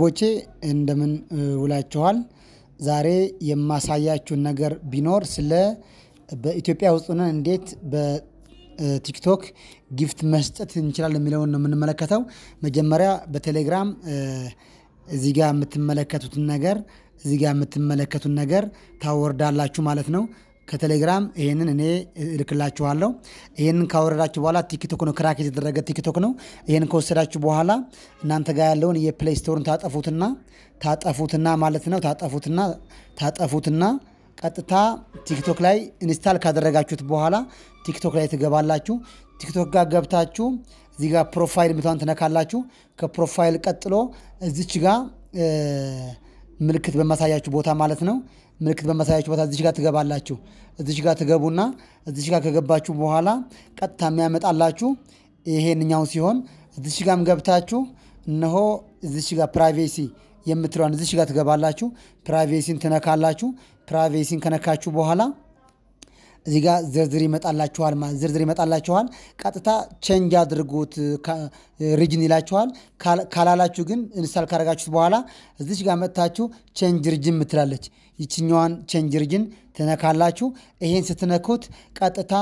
ቦቼ እንደምን ውላችኋል? ዛሬ የማሳያችሁን ነገር ቢኖር ስለ በኢትዮጵያ ውስጥ ሆነን እንዴት በቲክቶክ ጊፍት መስጠት እንችላለን የሚለውን ነው የምንመለከተው። መጀመሪያ በቴሌግራም እዚህ ጋር የምትመለከቱትን ነገር እዚህ ጋር የምትመለከቱን ነገር ታወርዳላችሁ ማለት ነው። ከቴሌግራም ይህንን እኔ እልክላችኋለሁ። ይህንን ካወረዳችሁ በኋላ ቲክቶክ ነው፣ ክራክ የተደረገ ቲክቶክ ነው። ይህን ከወሰዳችሁ በኋላ እናንተ ጋር ያለውን የፕሌይ ስቶርን ታጠፉትና ታጠፉትና ማለት ነው ታጠፉትና ታጠፉትና ቀጥታ ቲክቶክ ላይ ኢንስታል ካደረጋችሁት በኋላ ቲክቶክ ላይ ትገባላችሁ። ቲክቶክ ጋር ገብታችሁ እዚህ ጋር ፕሮፋይል ምቷን ትነካላችሁ። ከፕሮፋይል ቀጥሎ እዚች ጋር ምልክት በማሳያችሁ ቦታ ማለት ነው። ምልክት በማሳያችሁ ቦታ እዚሽ ጋር ትገባላችሁ። እዚሽ ጋር ትገቡና እዚሽ ጋር ከገባችሁ በኋላ ቀጥታ የሚያመጣላችሁ ይሄንኛው ሲሆን እዚሽ ጋም ገብታችሁ እነሆ እዚሽ ጋር ፕራይቬሲ የምትለዋን እዚሽ ጋር ትገባላችሁ። ፕራይቬሲን ትነካላችሁ። ፕራይቬሲን ከነካችሁ በኋላ እዚህ ጋ ዝርዝር ይመጣላችኋል ዝርዝር ይመጣላችኋል። ቀጥታ ቼንጅ አድርጉት ሪጅን ይላችኋል። ካላላችሁ ግን ንሳል ካረጋችሁት በኋላ እዚች ጋር መጥታችሁ ቼንጅ ሪጅን ምትላለች ይችኛዋን ቼንጅ ሪጅን ትነካላችሁ። ይሄን ስትነኩት ቀጥታ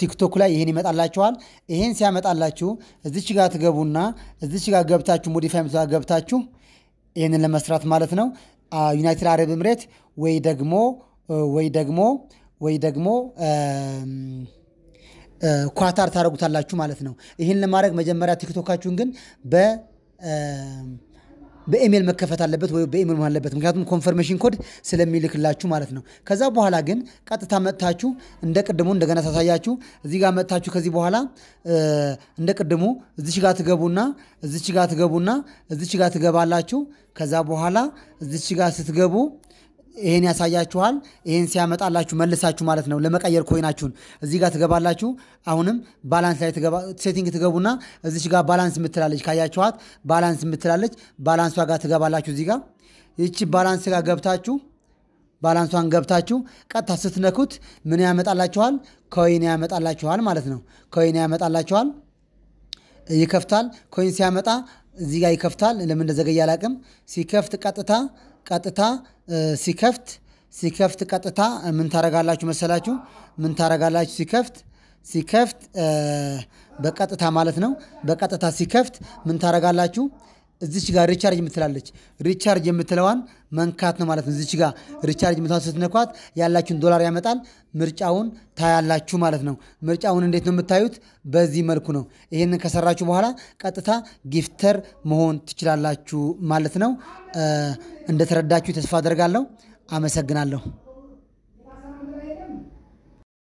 ቲክቶክ ላይ ይሄን ይመጣላችኋል። ይሄን ሲያመጣላችሁ እዚች ጋር ትገቡና እዚች ጋር ገብታችሁ ሞዲፋይ ገብታችሁ ይህንን ለመስራት ማለት ነው ዩናይትድ አረብ ኤምሬት ወይ ደግሞ ወይ ደግሞ ወይ ደግሞ ኳታር ታደረጉታላችሁ ማለት ነው። ይህን ለማድረግ መጀመሪያ ቲክቶካችሁን ግን በ በኢሜል መከፈት አለበት ወይ በኢሜል መሆን አለበት። ምክንያቱም ኮንፈርሜሽን ኮድ ስለሚልክላችሁ ማለት ነው። ከዛ በኋላ ግን ቀጥታ መጥታችሁ እንደ ቅድሙ እንደገና ታሳያችሁ። እዚህ ጋር መጥታችሁ ከዚህ በኋላ እንደ ቅድሙ እዚች ጋር ትገቡና እዚች ጋር ትገቡና እዚች ጋር ትገባላችሁ። ከዛ በኋላ እዚች ጋር ስትገቡ ይሄን ያሳያችኋል። ይሄን ሲያመጣላችሁ መልሳችሁ ማለት ነው ለመቀየር ኮይናችሁን እዚህ ጋር ትገባላችሁ። አሁንም ባላንስ ላይ ሴቲንግ ትገቡና እዚች ጋር ባላንስ የምትላለች ካያችኋት፣ ባላንስ የምትላለች ባላንሷ ጋር ትገባላችሁ። እዚህ ጋር ይቺ ባላንስ ጋር ገብታችሁ ባላንሷን ገብታችሁ ቀጥታ ስትነኩት ምን ያመጣላችኋል? ኮይን ያመጣላችኋል ማለት ነው። ኮይን ያመጣላችኋል፣ ይከፍታል። ኮይን ሲያመጣ እዚህ ጋር ይከፍታል። ለምን እንደዘገየ አላቅም። ሲከፍት ቀጥታ ቀጥታ ሲከፍት ሲከፍት ቀጥታ ምን ታረጋላችሁ መሰላችሁ? ምን ታረጋላችሁ? ሲከፍት ሲከፍት በቀጥታ ማለት ነው። በቀጥታ ሲከፍት ምን ታረጋላችሁ? እዚች ጋር ሪቻርጅ የምትላለች ሪቻርጅ የምትለዋን መንካት ነው ማለት ነው። እዚች ጋር ሪቻርጅ የምትለዋን ስትነኳት ያላችሁን ዶላር ያመጣል። ምርጫውን ታያላችሁ ማለት ነው። ምርጫውን እንዴት ነው የምታዩት? በዚህ መልኩ ነው። ይህንን ከሰራችሁ በኋላ ቀጥታ ጊፍተር መሆን ትችላላችሁ ማለት ነው። እንደተረዳችሁ ተስፋ አደርጋለሁ። አመሰግናለሁ።